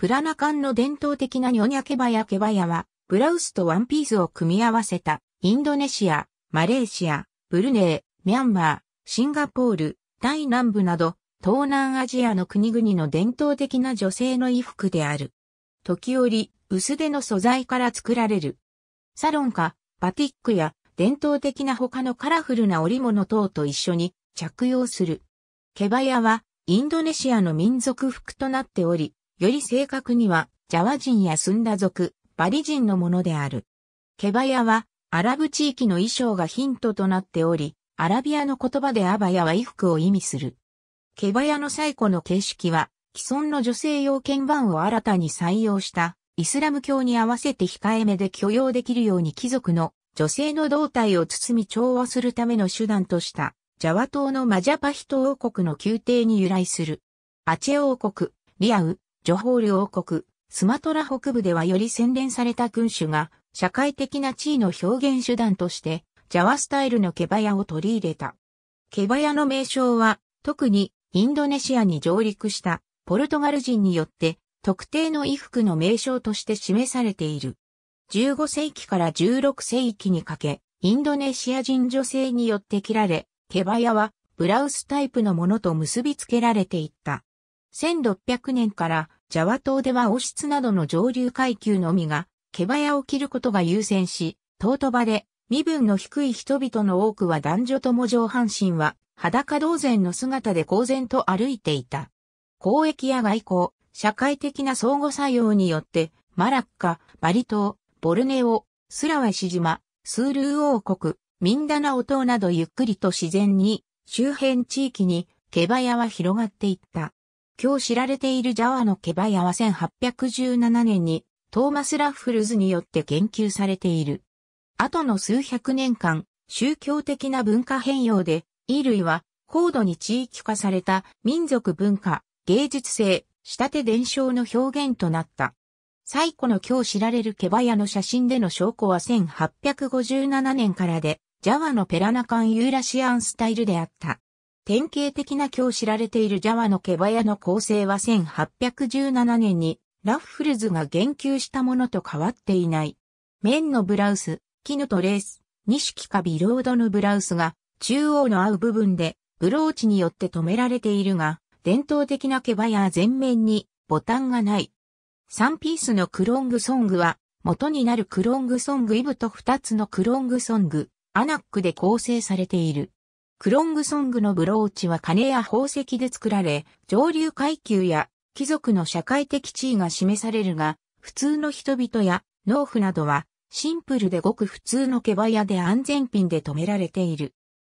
プラナンの伝統的なニョニャケバヤケバヤは、ブラウスとワンピースを組み合わせた、インドネシア、マレーシア、ブルネイ、ミャンマー、シンガポール、大南部など、東南アジアの国々の伝統的な女性の衣服である。時折、薄手の素材から作られる。サロンか、バティックや伝統的な他のカラフルな織物等と一緒に着用する。ケバヤはインドネシアの民族服となっており、より正確には、ジャワ人やスンダ族、バリ人のものである。ケバヤは、アラブ地域の衣装がヒントとなっており、アラビアの言葉でアバヤは衣服を意味する。ケバヤの最古の形式は、既存の女性用鍵盤を新たに採用した、イスラム教に合わせて控えめで許容できるように貴族の女性の胴体を包み調和するための手段とした、ジャワ島のマジャパヒト王国の宮廷に由来する。アチェ王国、リアウ、ジョホール王国、スマトラ北部ではより洗練された君主が、社会的な地位の表現手段として、ジャワスタイルの毛早を取り入れた。毛早の名称は、特にインドネシアに上陸したポルトガル人によって、特定の衣服の名称として示されている。15世紀から16世紀にかけ、インドネシア人女性によって着られ、毛早はブラウスタイプのものと結びつけられていった。1600年からジャワ島では王室などの上流階級のみが、毛早を切ることが優先し、トートバで身分の低い人々の多くは男女とも上半身は裸同然の姿で公然と歩いていた。交易や外交、社会的な相互作用によって、マラッカ、バリ島、ボルネオ、スラワシ島、スールー王国、ミンダナオ島などゆっくりと自然に、周辺地域に、毛早は広がっていった。今日知られているジャワのケバヤは1817年にトーマス・ラッフルズによって言及されている。後の数百年間、宗教的な文化変容で、衣類は高度に地域化された民族文化、芸術性、仕立て伝承の表現となった。最古の今日知られるケバヤの写真での証拠は1857年からで、ジャワのペラナカンユーラシアンスタイルであった。典型的な今日知られているジャワの毛早の構成は1817年にラッフルズが言及したものと変わっていない。綿のブラウス、絹とレース、錦かビロードのブラウスが中央の合う部分でブローチによって止められているが、伝統的な毛早全面にボタンがない。3ピースのクロングソングは元になるクロングソングイブと2つのクロングソング、アナックで構成されている。クロングソングのブローチは金や宝石で作られ、上流階級や貴族の社会的地位が示されるが、普通の人々や農夫などは、シンプルでごく普通の毛羽屋で安全ピンで止められている。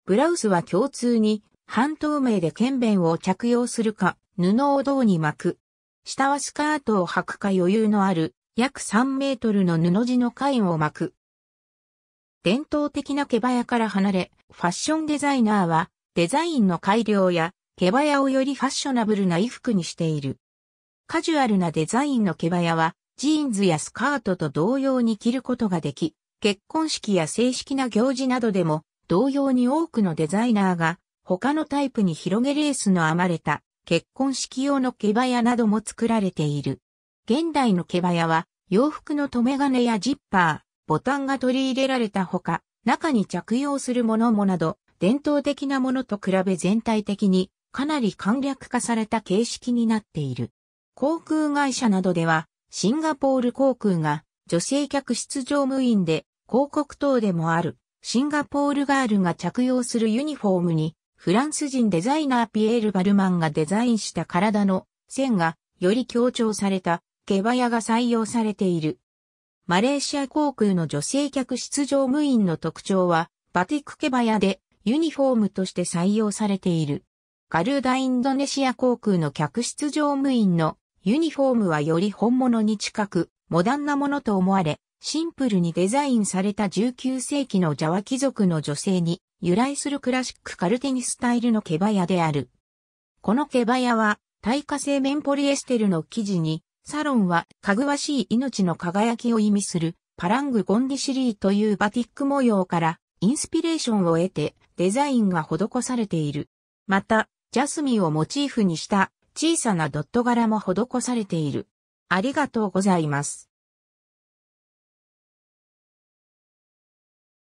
ブラウスは共通に、半透明で剣弁を着用するか、布を胴に巻く。下はスカートを履くか余裕のある、約3メートルの布地のカインを巻く。伝統的な毛早から離れ、ファッションデザイナーはデザインの改良や毛早をよりファッショナブルな衣服にしている。カジュアルなデザインの毛早はジーンズやスカートと同様に着ることができ、結婚式や正式な行事などでも同様に多くのデザイナーが他のタイプに広げレースの編まれた結婚式用の毛早なども作られている。現代の毛早は洋服の留め金やジッパー、ボタンが取り入れられたほか、中に着用するものもなど、伝統的なものと比べ全体的にかなり簡略化された形式になっている。航空会社などでは、シンガポール航空が女性客室乗務員で広告等でもあるシンガポールガールが着用するユニフォームにフランス人デザイナーピエール・バルマンがデザインした体の線がより強調された毛早が採用されている。マレーシア航空の女性客室乗務員の特徴は、バティックケバヤでユニフォームとして採用されている。ガルーダインドネシア航空の客室乗務員のユニフォームはより本物に近く、モダンなものと思われ、シンプルにデザインされた19世紀のジャワ貴族の女性に由来するクラシックカルテニスタイルのケバヤである。このケバヤは耐火性綿ポリエステルの生地にサロンは、かぐわしい命の輝きを意味する、パラング・ゴンディシリーというバティック模様から、インスピレーションを得て、デザインが施されている。また、ジャスミンをモチーフにした、小さなドット柄も施されている。ありがとうございます。